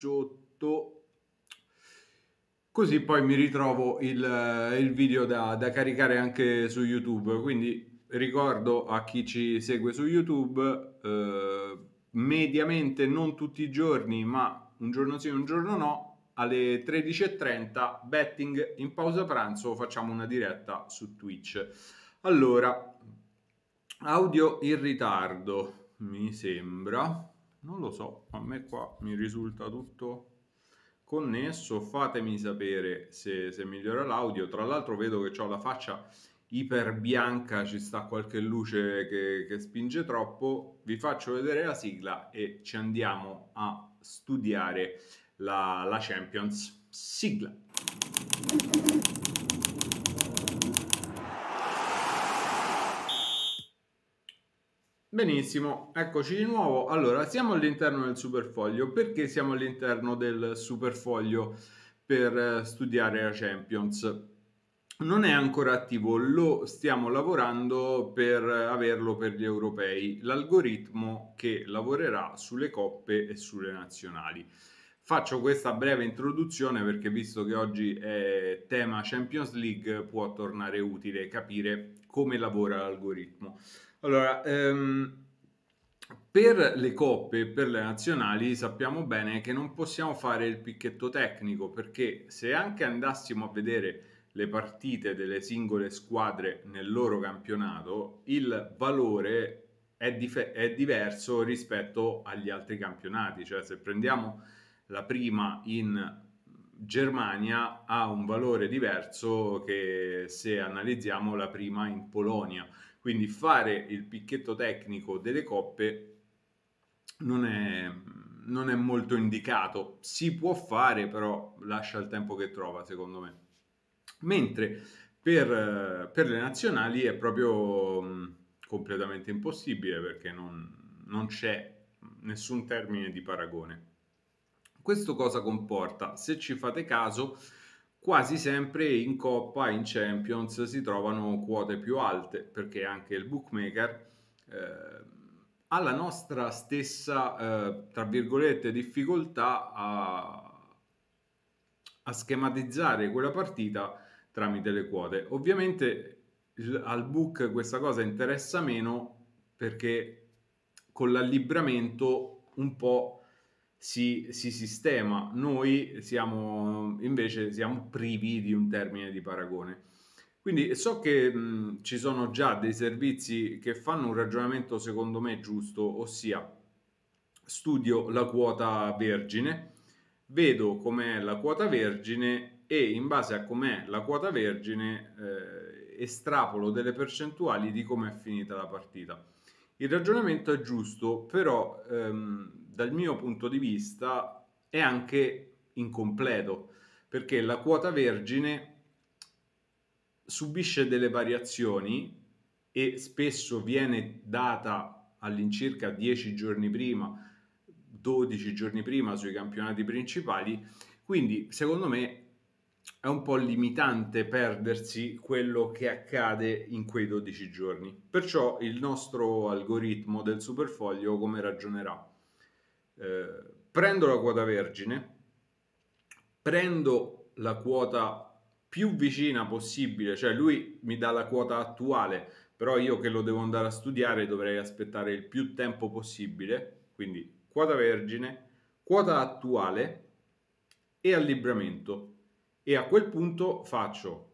sotto così poi mi ritrovo il, eh, il video da, da, caricare anche su youtube quindi ricordo a chi ci segue su youtube eh, mediamente non tutti i giorni ma un giorno sì un giorno no alle 13.30 betting in pausa pranzo facciamo una diretta su twitch allora audio in ritardo mi sembra non lo so, a me qua mi risulta tutto connesso. Fatemi sapere se, se migliora l'audio. Tra l'altro vedo che ho la faccia iper bianca, ci sta qualche luce che, che spinge troppo. Vi faccio vedere la sigla e ci andiamo a studiare la, la Champions. Sigla. Benissimo, eccoci di nuovo. Allora, siamo all'interno del superfoglio. Perché siamo all'interno del superfoglio per eh, studiare la Champions? Non è ancora attivo, lo stiamo lavorando per eh, averlo per gli europei, l'algoritmo che lavorerà sulle coppe e sulle nazionali. Faccio questa breve introduzione perché visto che oggi è tema Champions League può tornare utile capire come lavora l'algoritmo. Allora, ehm, per le coppe, per le nazionali, sappiamo bene che non possiamo fare il picchetto tecnico perché se anche andassimo a vedere le partite delle singole squadre nel loro campionato, il valore è, è diverso rispetto agli altri campionati. Cioè, se prendiamo la prima in Germania ha un valore diverso che se analizziamo la prima in Polonia. Quindi fare il picchetto tecnico delle coppe non è, non è molto indicato. Si può fare, però lascia il tempo che trova, secondo me. Mentre per, per le nazionali è proprio completamente impossibile perché non, non c'è nessun termine di paragone. Questo cosa comporta? Se ci fate caso, quasi sempre in Coppa, in Champions, si trovano quote più alte perché anche il bookmaker eh, ha la nostra stessa, eh, tra virgolette, difficoltà a, a, schematizzare quella partita tramite le quote. Ovviamente il, al book questa cosa interessa meno perché con l'allibramento un po' si, si sistema. Noi siamo invece siamo privi di un termine di paragone. Quindi so che mh, ci sono già dei servizi che fanno un ragionamento secondo me giusto, ossia studio la quota vergine, vedo com'è la quota vergine e in base a com'è la quota vergine eh, estrapolo delle percentuali di com'è finita la partita. Il ragionamento è giusto, però ehm, dal mio punto di vista è anche incompleto, perché la quota vergine subisce delle variazioni e spesso viene data all'incirca 10 giorni prima, 12 giorni prima sui campionati principali, quindi secondo me è un po' limitante perdersi quello che accade in quei 12 giorni. Perciò il nostro algoritmo del superfoglio come ragionerà? Eh, prendo la quota vergine, prendo la quota più vicina possibile, cioè lui mi dà la quota attuale, però io che lo devo andare a studiare dovrei aspettare il più tempo possibile, quindi quota vergine, quota attuale e allibramento e a quel punto faccio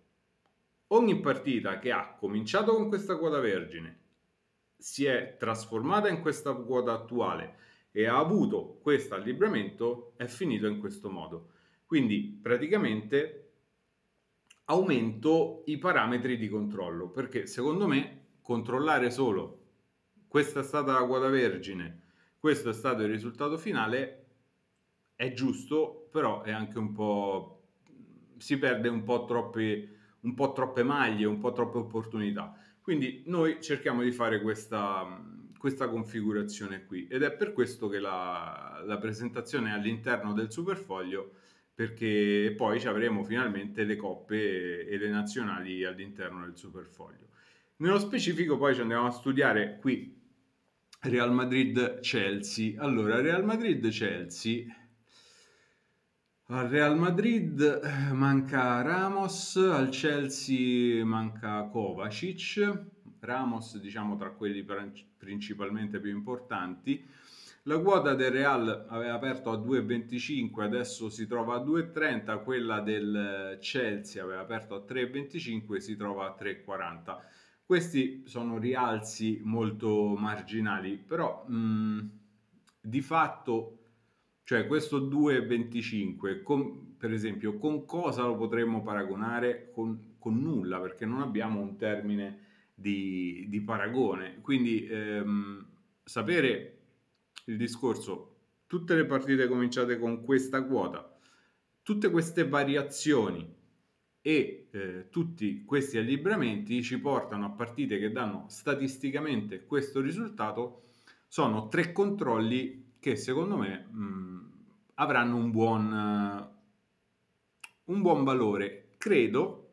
ogni partita che ha cominciato con questa quota vergine, si è trasformata in questa quota attuale e ha avuto questo allibramento è finito in questo modo. Quindi praticamente aumento i parametri di controllo perché secondo me controllare solo questa è stata la quota vergine, questo è stato il risultato finale è giusto, però è anche un po' si perde un po, troppe, un po' troppe maglie, un po' troppe opportunità. Quindi noi cerchiamo di fare questa, questa configurazione qui ed è per questo che la, la presentazione è all'interno del superfoglio perché poi ci avremo finalmente le coppe e le nazionali all'interno del superfoglio. Nello specifico poi ci andiamo a studiare qui Real Madrid-Chelsea. Allora, Real Madrid-Chelsea al Real Madrid eh, manca Ramos, al Chelsea manca Kovacic, Ramos diciamo tra quelli principalmente più importanti. La quota del Real aveva aperto a 2,25, adesso si trova a 2,30, quella del eh, Chelsea aveva aperto a 3,25 si trova a 3,40. Questi sono rialzi molto marginali, però mh, mm, di fatto cioè questo 2,25, con, per esempio, con cosa lo potremmo paragonare? Con, con nulla, perché non abbiamo un termine di, di paragone. Quindi ehm, sapere il discorso, tutte le partite cominciate con questa quota, tutte queste variazioni e eh, tutti questi allibramenti ci portano a partite che danno statisticamente questo risultato, sono tre controlli che secondo me mh, mm, avranno un buon, uh, un buon valore. Credo,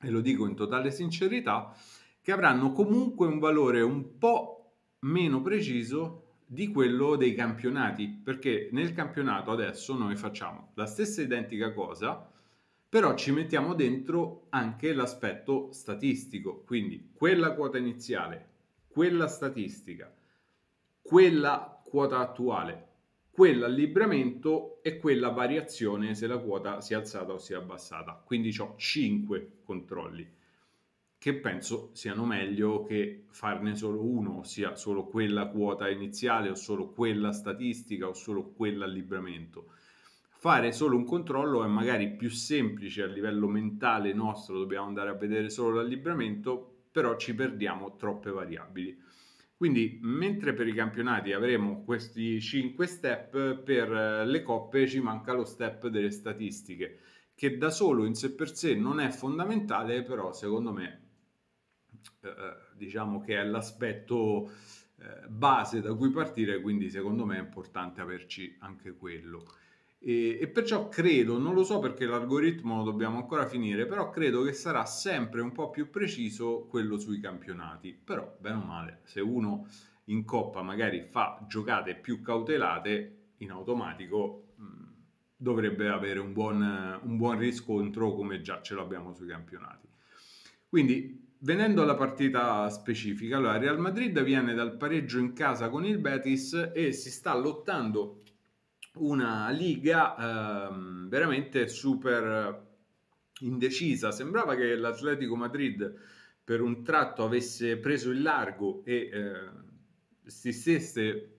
e lo dico in totale sincerità, che avranno comunque un valore un po' meno preciso di quello dei campionati, perché nel campionato adesso noi facciamo la stessa identica cosa, però ci mettiamo dentro anche l'aspetto statistico, quindi quella quota iniziale, quella statistica, quella quota attuale, quella libramento e quella variazione se la quota si è alzata o si è abbassata. Quindi ho 5 controlli che penso siano meglio che farne solo uno, ossia solo quella quota iniziale o solo quella statistica o solo quella libramento. Fare solo un controllo è magari più semplice a livello mentale nostro, dobbiamo andare a vedere solo l'allibramento, però ci perdiamo troppe variabili. Quindi, mentre per i campionati avremo questi 5 step, per eh, le coppe ci manca lo step delle statistiche, che da solo in sé per sé non è fondamentale, però secondo me eh, eh diciamo che è l'aspetto eh, base da cui partire, quindi secondo me è importante averci anche quello. E, e, perciò credo, non lo so perché l'algoritmo lo dobbiamo ancora finire, però credo che sarà sempre un po' più preciso quello sui campionati. Però, bene o male, se uno in coppa magari fa giocate più cautelate, in automatico mh, dovrebbe avere un buon, un buon riscontro come già ce l'abbiamo sui campionati. Quindi Venendo alla partita specifica, allora Real Madrid viene dal pareggio in casa con il Betis e si sta lottando una liga ehm, veramente super indecisa. Sembrava che l'Atletico Madrid per un tratto avesse preso il largo e eh, si stesse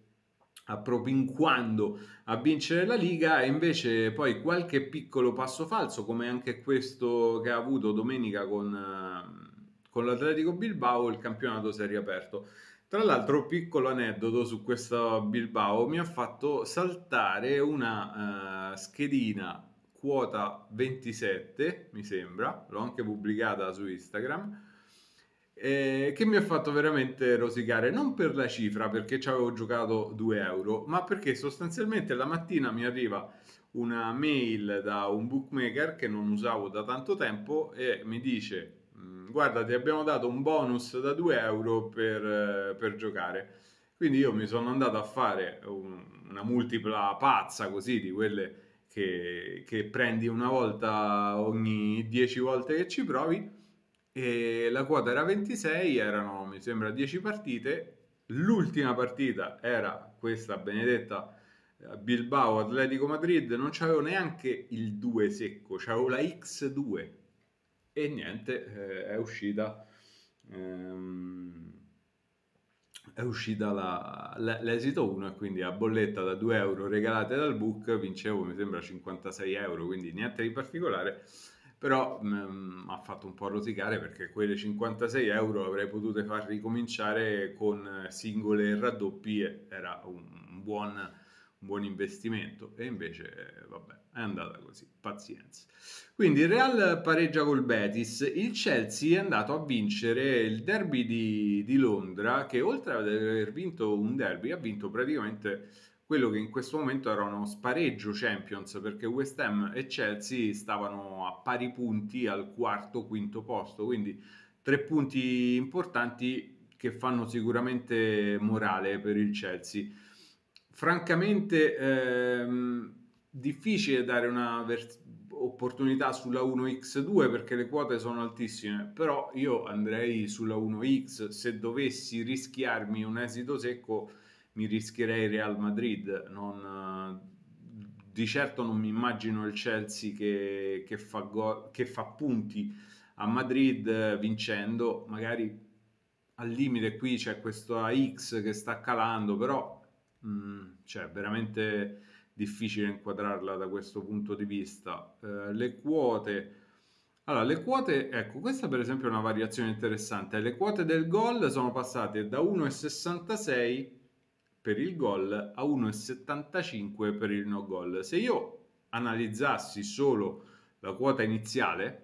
appropinquando a vincere la Liga e invece poi qualche piccolo passo falso come anche questo che ha avuto domenica con, ehm, con l'Atletico Bilbao il campionato si è riaperto tra l'altro, piccolo aneddoto su questo Bilbao mi ha fatto saltare una uh, schedina quota 27, mi sembra, l'ho anche pubblicata su Instagram. Eh, che mi ha fatto veramente rosicare non per la cifra perché ci avevo giocato 2 euro ma perché sostanzialmente la mattina mi arriva una mail da un bookmaker che non usavo da tanto tempo e mi dice Mm, guarda ti abbiamo dato un bonus da 2 euro per, eh, per giocare. Quindi io mi sono andato a fare un, una multipla pazza così di quelle che, che prendi una volta ogni 10 volte che ci provi e la quota era 26, erano mi sembra 10 partite, l'ultima partita era questa benedetta eh, Bilbao Atletico Madrid, non c'avevo neanche il 2 secco, c'avevo la X2 e niente, eh, è uscita, ehm, è uscita la, la, l'esito 1 e quindi a bolletta da 2 euro regalate dal book vincevo mi sembra 56 euro, quindi niente di particolare però mi mm, ha fatto un po' rosicare perché quelle 56 euro avrei potuto far ricominciare con singole e raddoppi era un buon, un buon investimento e invece vabbè è andata così, pazienza. Quindi il Real pareggia col Betis, il Chelsea è andato a vincere il derby di, di Londra che oltre ad aver vinto un derby ha vinto praticamente quello che in questo momento era uno spareggio Champions perché West Ham e Chelsea stavano a pari punti al quarto quinto posto, quindi tre punti importanti che fanno sicuramente morale per il Chelsea. Francamente ehm, difficile dare una vers- opportunità sulla 1x2 perché le quote sono altissime, però io andrei sulla 1x, se dovessi rischiarmi un esito secco mi rischierei Real Madrid, non, di certo non mi immagino il Chelsea che, che, fa, go- che fa punti a Madrid eh, vincendo, magari al limite qui c'è questa X che sta calando, però mh, mm, cioè veramente difficile inquadrarla da questo punto di vista. Eh, le quote. Allora, le quote, ecco, questa per esempio è una variazione interessante. Le quote del gol sono passate da 1,66 per il gol a 1,75 per il no gol. Se io analizzassi solo la quota iniziale,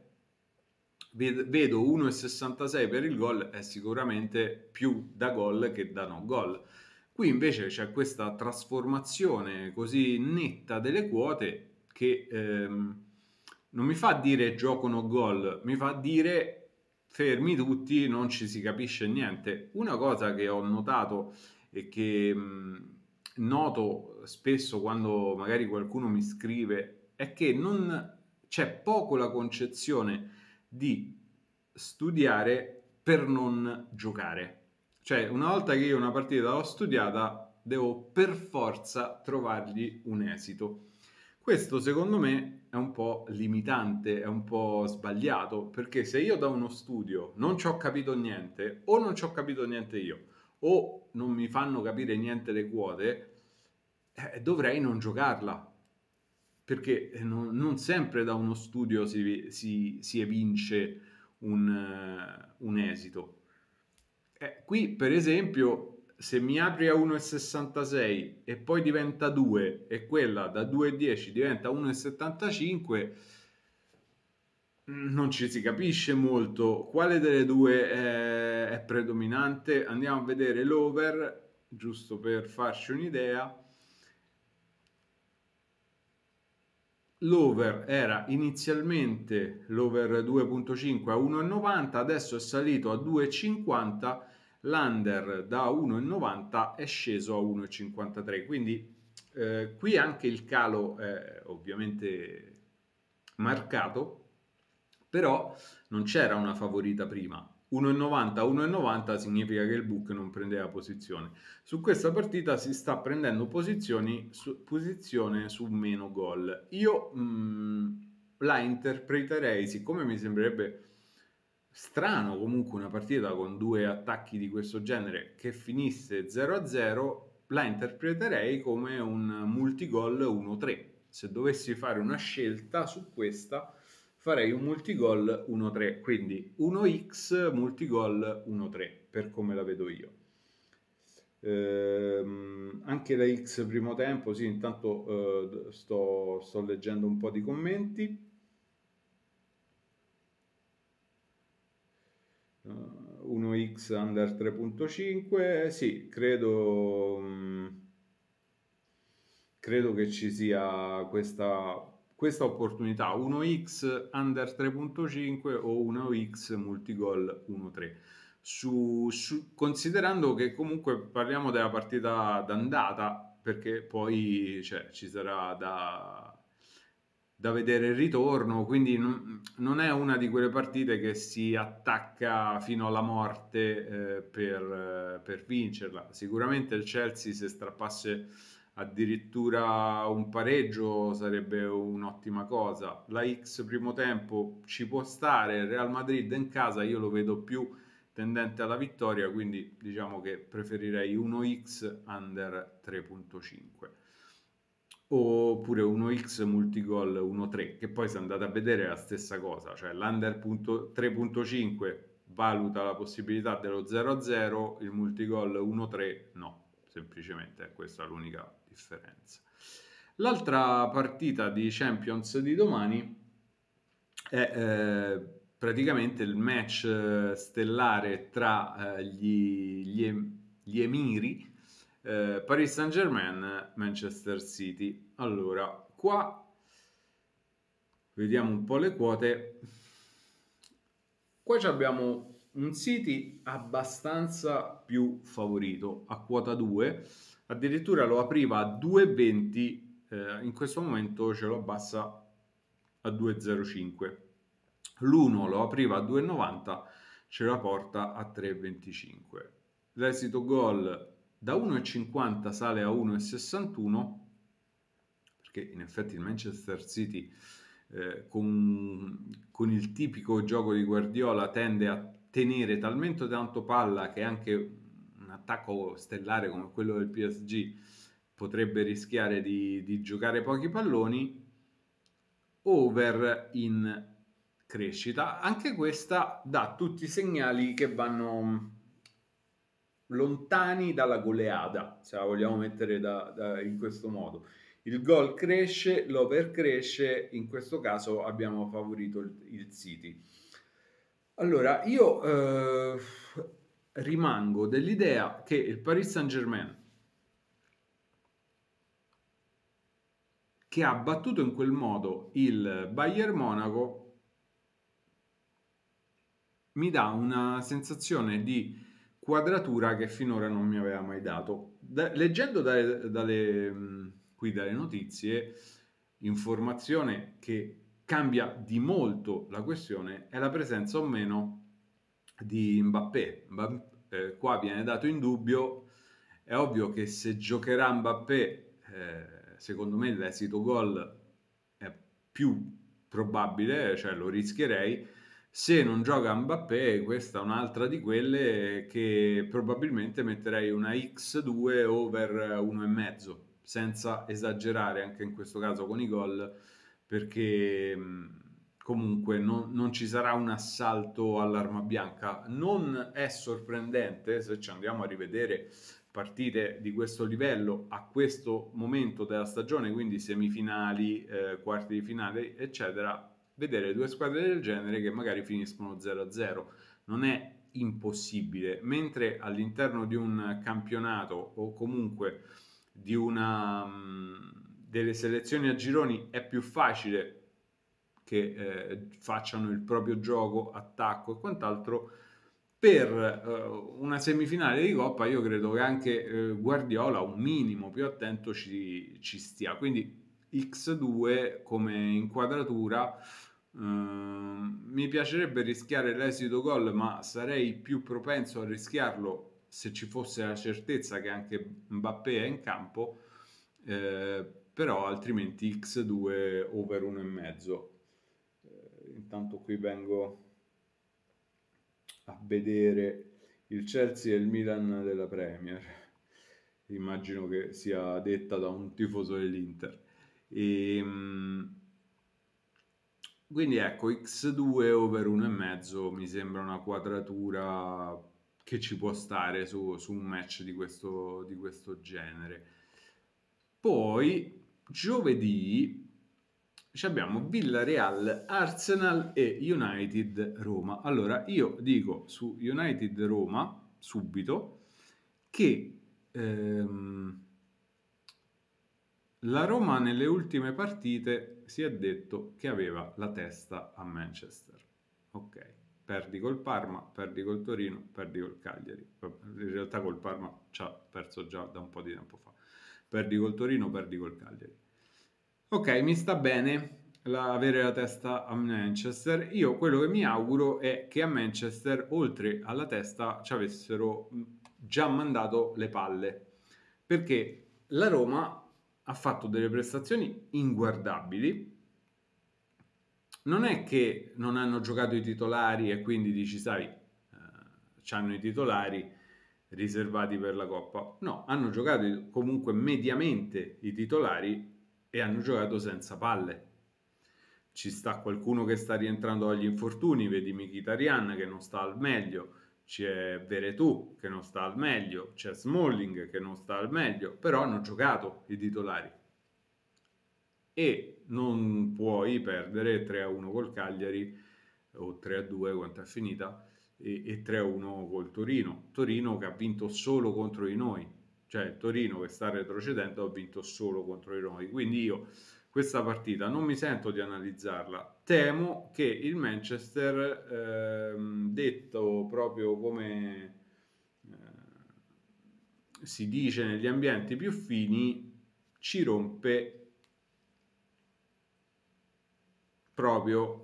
vedo 1,66 per il gol, è sicuramente più da gol che da no gol. Qui invece c'è questa trasformazione così netta delle quote che ehm, non mi fa dire gioco no gol, mi fa dire fermi tutti, non ci si capisce niente. Una cosa che ho notato e che mh, noto spesso quando magari qualcuno mi scrive è che non c'è poco la concezione di studiare per non giocare cioè, una volta che io una partita l'ho studiata, devo per forza trovargli un esito. Questo secondo me è un po' limitante, è un po' sbagliato, perché se io da uno studio non ci ho capito niente, o non ci ho capito niente io, o non mi fanno capire niente le quote, eh, dovrei non giocarla, perché eh, non, non, sempre da uno studio si, si, si evince un, eh, un esito. Eh, qui per esempio se mi apri a 1,66 e poi diventa 2 e quella da 2,10 diventa 1,75 mm, non ci si capisce molto quale delle due è, eh, è predominante andiamo a vedere l'over giusto per farci un'idea l'over era inizialmente l'over 2.5 a 1,90, adesso è salito a 2,50, l'under da 1,90 è sceso a 1,53. Quindi eh, qui anche il calo è ovviamente marcato, però non c'era una favorita prima. 1,90 1,90 significa che il Book non prendeva posizione. Su questa partita si sta prendendo su, posizione su meno gol. Io mh, mm, la interpreterei, siccome mi sembrerebbe strano comunque una partita con due attacchi di questo genere che finisse 0-0, la interpreterei come un multigol 1-3. Se dovessi fare una scelta su questa farei un multigol 1-3, quindi 1x multigol 1-3, per come la vedo io. Ehm, anche la x primo tempo, sì, intanto eh, sto, sto leggendo un po' di commenti. Uh, eh, 1x under 3.5 sì credo mm, credo che ci sia questa questa opportunità 1x under 3.5 o 1x multigol 1.3 su, su, considerando che comunque parliamo della partita d'andata perché poi cioè, ci sarà da, da, vedere il ritorno quindi non, non, è una di quelle partite che si attacca fino alla morte eh, per, per vincerla sicuramente il Chelsea se strappasse addirittura un pareggio sarebbe un'ottima cosa. La X primo tempo ci può stare, Real Madrid in casa io lo vedo più tendente alla vittoria, quindi diciamo che preferirei 1x under 3.5 oppure 1x multigol 1-3 che poi se andate a vedere è la stessa cosa cioè l'under 3.5 valuta la possibilità dello 0-0 il multigol 1-3 no semplicemente questa è l'unica differenza. L'altra partita di Champions di domani è eh, praticamente il match eh, stellare tra eh, gli, gli, gli, emiri eh, Paris Saint Germain Manchester City. Allora, qua vediamo un po' le quote. Qua abbiamo un City abbastanza più favorito a quota 2 addirittura lo apriva a 2,20, eh, in questo momento ce lo abbassa a 2,05. L'1 lo apriva a 2,90, ce la porta a 3,25. L'esito gol da 1,50 sale a 1,61 perché in effetti il Manchester City eh, con, con, il tipico gioco di Guardiola tende a tenere talmente tanto palla che anche attacco stellare come quello del PSG potrebbe rischiare di, di giocare pochi palloni, over in crescita, anche questa dà tutti i segnali che vanno mm, lontani dalla goleada, se la vogliamo mettere da, da, in questo modo. Il gol cresce, l'over cresce, in questo caso abbiamo favorito il, il City. Allora, io... Eh rimango dell'idea che il Paris Saint-Germain che ha battuto in quel modo il Bayern Monaco mi dà una sensazione di quadratura che finora non mi aveva mai dato. Da, leggendo dalle, dalle, mm, qui dalle notizie, informazione che cambia di molto la questione è la presenza o meno di Mbappé. Mbappé eh, qua viene dato in dubbio, è ovvio che se giocherà Mbappé, eh, secondo me l'esito gol è più probabile, cioè lo rischierei. Se non gioca Mbappé, questa è un'altra di quelle che probabilmente metterei una X2 over 1,5, senza esagerare anche in questo caso con i gol, perché mm, comunque non, non, ci sarà un assalto all'arma bianca. Non è sorprendente se ci andiamo a rivedere partite di questo livello a questo momento della stagione, quindi semifinali, eh, quarti di finale, eccetera, vedere due squadre del genere che magari finiscono 0-0. Non è impossibile, mentre all'interno di un campionato o comunque di una mm, delle selezioni a gironi è più facile che eh, facciano il proprio gioco, attacco e quant'altro. Per eh, una semifinale di Coppa io credo che anche eh, Guardiola un minimo più attento ci, ci stia. Quindi X2 come inquadratura ehm, mi piacerebbe rischiare l'esito gol, ma sarei più propenso a rischiarlo se ci fosse la certezza che anche Mbappé è in campo, eh, però altrimenti X2 over 1,5 intanto qui vengo a vedere il Chelsea e il Milan della Premier immagino che sia detta da un tifoso dell'Inter e, ehm, quindi ecco x2 over 1,5 mi sembra una quadratura che ci può stare su, su un match di questo, di questo genere poi giovedì abbiamo Villarreal, Arsenal e United Roma. Allora, io dico su United Roma subito che ehm, la Roma nelle ultime partite si è detto che aveva la testa a Manchester. Ok, perdi col Parma, perdi col Torino, perdi col Cagliari. In realtà col Parma ci ha perso già da un po' di tempo fa. Perdi col Torino, perdi col Cagliari ok, mi sta bene la, avere la testa a Manchester, io quello che mi auguro è che a Manchester, oltre alla testa, ci avessero mm, già mandato le palle, perché la Roma ha fatto delle prestazioni inguardabili. Non è che non hanno giocato i titolari e quindi dici, sai, eh, hanno i titolari riservati per la Coppa. No, hanno giocato comunque mediamente i titolari e hanno giocato senza palle. Ci sta qualcuno che sta rientrando dagli infortuni, vedi Mkhitaryan che non sta al meglio, c'è Veretù che non sta al meglio, c'è Smalling che non sta al meglio, però hanno giocato i titolari. E non puoi perdere 3-1 col Cagliari o 3-2 quanto è finita e, e 3-1 col Torino. Torino che ha vinto solo contro di noi, cioè il Torino che sta retrocedendo ha vinto solo contro i Romi. Quindi io questa partita non mi sento di analizzarla, temo che il Manchester, ehm, detto proprio come eh, si dice negli ambienti più fini, ci rompe proprio.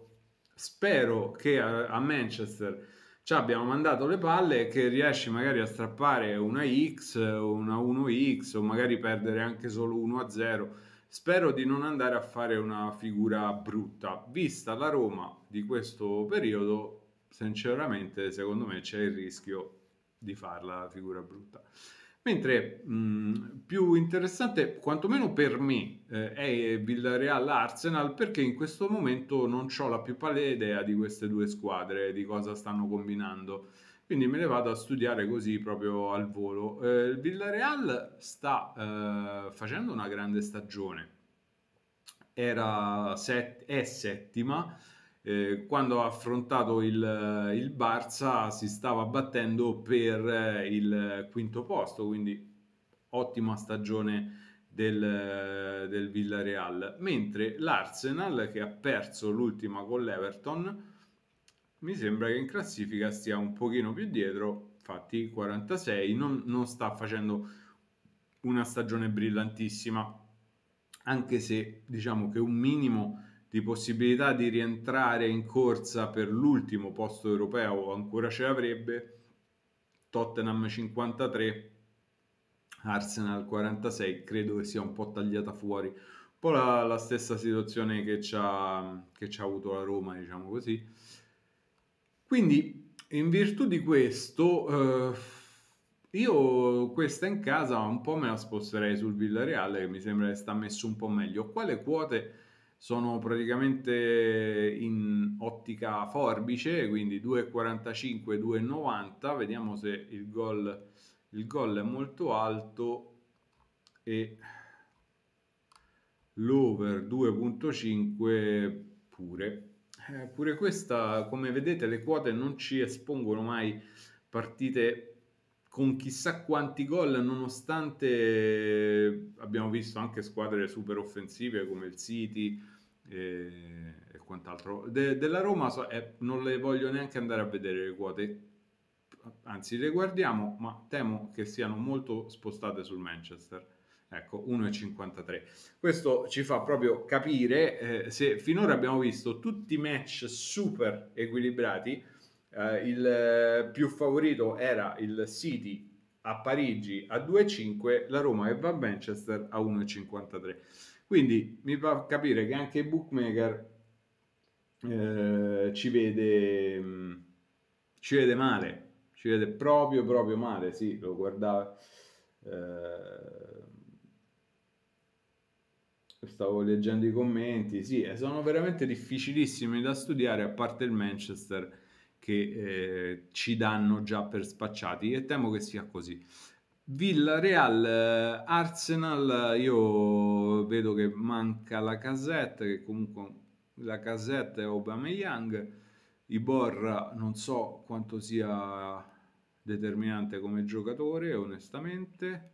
Spero che a, a Manchester ci abbiamo mandato le palle che riesci magari a strappare una X, una 1X o magari perdere anche solo 1 a 0. Spero di non andare a fare una figura brutta. Vista la Roma di questo periodo, sinceramente, secondo me c'è il rischio di farla figura brutta. Mentre mh, mm, più interessante, quantomeno per me, eh, è Villarreal-Arsenal perché in questo momento non ho la più pallida idea di queste due squadre, di cosa stanno combinando. Quindi me le vado a studiare così proprio al volo. Eh, il Villarreal sta eh, facendo una grande stagione, Era set- è settima eh, quando ha affrontato il, eh, il Barça si stava battendo per eh, il quinto posto, quindi ottima stagione del, eh, del Villarreal, mentre l'Arsenal che ha perso l'ultima con l'Everton mi sembra che in classifica stia un pochino più dietro, infatti 46, non, non sta facendo una stagione brillantissima, anche se diciamo che un minimo di possibilità di rientrare in corsa per l'ultimo posto europeo ancora ce l'avrebbe, Tottenham 53, Arsenal 46, credo che sia un po' tagliata fuori. Un po' la, la stessa situazione che ci, ha, che ci avuto la Roma, diciamo così. Quindi, in virtù di questo, eh, io questa in casa un po' me la sposterei sul Villareale, che mi sembra che sta messo un po' meglio. Quale quote sono praticamente in ottica forbice, quindi 2,45, 2,90, vediamo se il gol, il gol è molto alto e l'over 2.5 pure. Eh, pure questa, come vedete, le quote non ci espongono mai partite con chissà quanti gol, nonostante abbiamo visto anche squadre super offensive come il City e, eh, e quant'altro. De, della Roma so, eh, non le voglio neanche andare a vedere le quote, anzi le guardiamo, ma temo che siano molto spostate sul Manchester. Ecco, 1,53. Questo ci fa proprio capire eh, se finora abbiamo visto tutti i match super equilibrati eh, il eh, più favorito era il City a Parigi a 2,5, la Roma che va a Manchester a 1,53. Quindi mi fa capire che anche i bookmaker eh, ci, vede, mm, ci vede male, ci vede proprio proprio male, sì, lo guardavo. Eh, stavo leggendo i commenti, sì, eh, sono veramente difficilissimi da studiare a parte il Manchester che eh, ci danno già per spacciati e temo che sia così. Villarreal, eh, Arsenal, io vedo che manca la casetta, che comunque la casetta è Aubameyang, Ibor non so quanto sia determinante come giocatore, onestamente,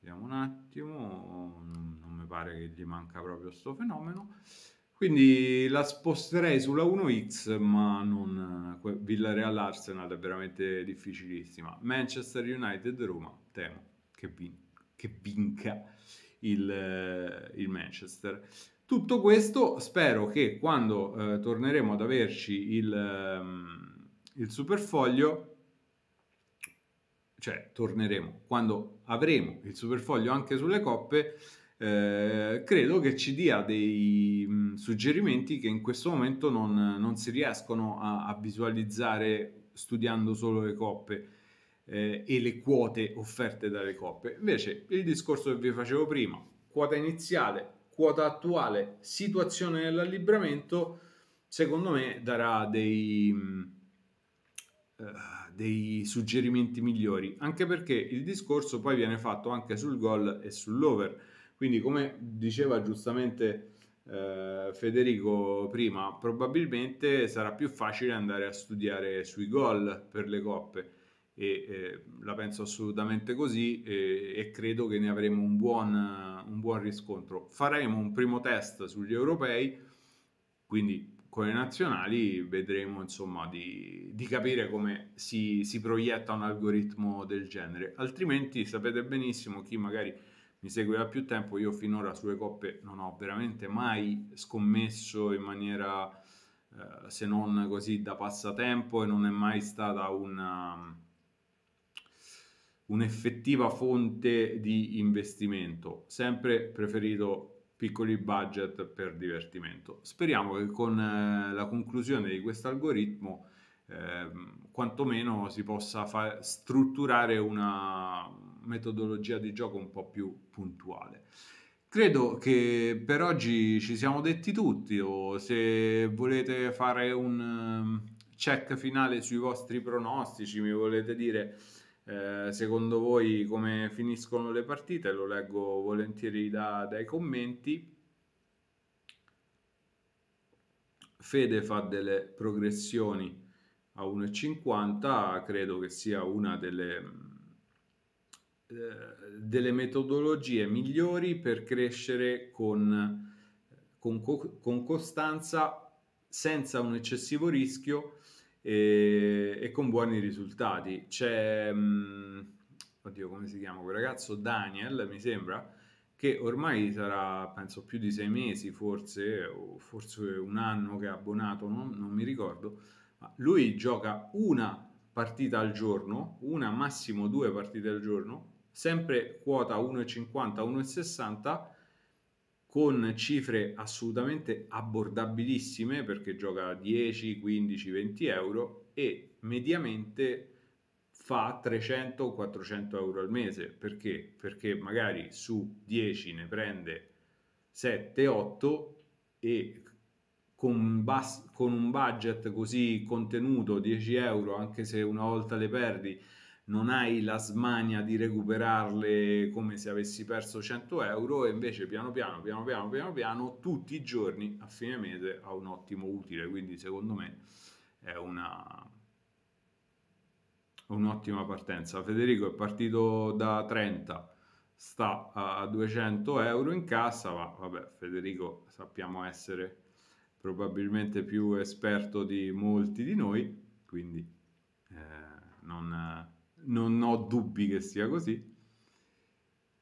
vediamo un attimo, non mi pare che gli manca proprio questo fenomeno. Quindi la sposterei sulla 1x, ma non Villarreal Arsenal è veramente difficilissima. Manchester United Roma, temo che, vin- che vinca il, eh, il, Manchester. Tutto questo spero che quando eh, torneremo ad averci il, um, il superfoglio, cioè torneremo quando avremo il superfoglio anche sulle coppe, eh, credo che ci dia dei mh, mm, suggerimenti che in questo momento non, non si riescono a, a, visualizzare studiando solo le coppe eh, e le quote offerte dalle coppe. Invece il discorso che vi facevo prima, quota iniziale, quota attuale, situazione dell'allibramento, secondo me darà dei... Mh, mm, eh, dei suggerimenti migliori, anche perché il discorso poi viene fatto anche sul gol e sull'over. Quindi come diceva giustamente eh, Federico prima, probabilmente sarà più facile andare a studiare sui gol per le coppe e eh, la penso assolutamente così e, e, credo che ne avremo un buon, un buon riscontro. Faremo un primo test sugli europei, quindi con le nazionali vedremo insomma di, di capire come si, si proietta un algoritmo del genere, altrimenti sapete benissimo chi magari mi segue da più tempo, io finora sulle coppe non ho veramente mai scommesso in maniera eh, se non così da passatempo e non è mai stata una un'effettiva fonte di investimento, sempre preferito piccoli budget per divertimento. Speriamo che con eh, la conclusione di questo algoritmo eh, quantomeno si possa fa- strutturare una, metodologia di gioco un po' più puntuale. Credo che per oggi ci siamo detti tutti o se volete fare un ehm, check finale sui vostri pronostici, mi volete dire eh, secondo voi come finiscono le partite, lo leggo volentieri da, dai commenti. Fede fa delle progressioni a 1,50, credo che sia una delle eh, delle metodologie migliori per crescere con, con, con costanza senza un eccessivo rischio e, e con buoni risultati. C'è, mh, mm, oddio come si chiama quel ragazzo, Daniel mi sembra, che ormai sarà penso più di sei mesi forse, o forse un anno che è abbonato, non, non mi ricordo, ma lui gioca una partita al giorno, una massimo due partite al giorno, sempre quota 1,50, 1,60 con cifre assolutamente abbordabilissime perché gioca 10, 15, 20 euro e mediamente fa 300 400 euro al mese perché? Perché magari su 10 ne prende 7, 8 e con bas- con un budget così contenuto 10 euro anche se una volta le perdi non hai la smania di recuperarle come se avessi perso 100 euro e invece piano piano, piano piano, piano piano, tutti i giorni a fine mese ha un ottimo utile, quindi secondo me è una un'ottima partenza. Federico è partito da 30, sta a 200 euro in cassa, ma vabbè, Federico sappiamo essere probabilmente più esperto di molti di noi, quindi non ho dubbi che sia così.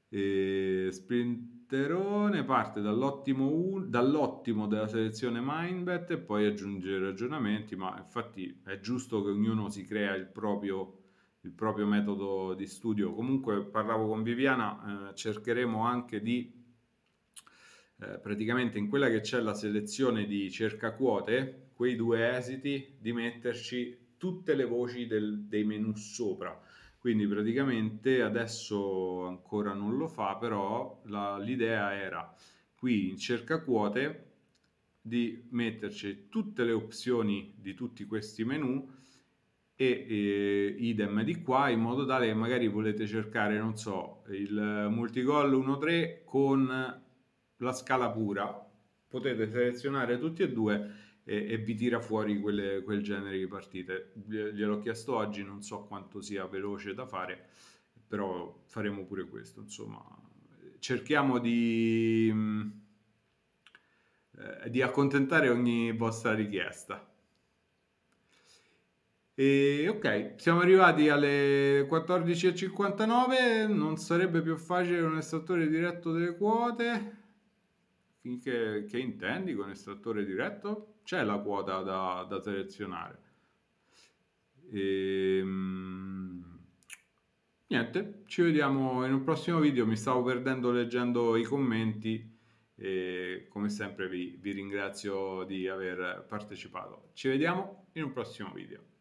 E sprinterone parte dall'ottimo, un, dall'ottimo della selezione Mindbet e poi aggiunge ragionamenti, ma infatti è giusto che ognuno si crea il proprio, il proprio metodo di studio. Comunque parlavo con Viviana, eh, cercheremo anche di eh, praticamente in quella che c'è la selezione di cercaquote, quei due esiti, di metterci tutte le voci del, dei menu sopra quindi praticamente adesso ancora non lo fa, però la, l'idea era qui in cerca quote di metterci tutte le opzioni di tutti questi menu e, e, idem di qua in modo tale che magari volete cercare, non so, il multigol 1.3 con la scala pura. Potete selezionare tutti e due e, e vi tira fuori quelle, quel genere di partite. Gliel'ho chiesto oggi, non so quanto sia veloce da fare, però faremo pure questo, insomma. Cerchiamo di, eh, di accontentare ogni vostra richiesta. E, ok, siamo arrivati alle 14.59, non sarebbe più facile un estrattore diretto delle quote? Finché, che intendi con estrattore diretto? c'è la quota da, da selezionare. E, ehm, niente, ci vediamo in un prossimo video. Mi stavo perdendo leggendo i commenti e come sempre vi, vi ringrazio di aver partecipato. Ci vediamo in un prossimo video.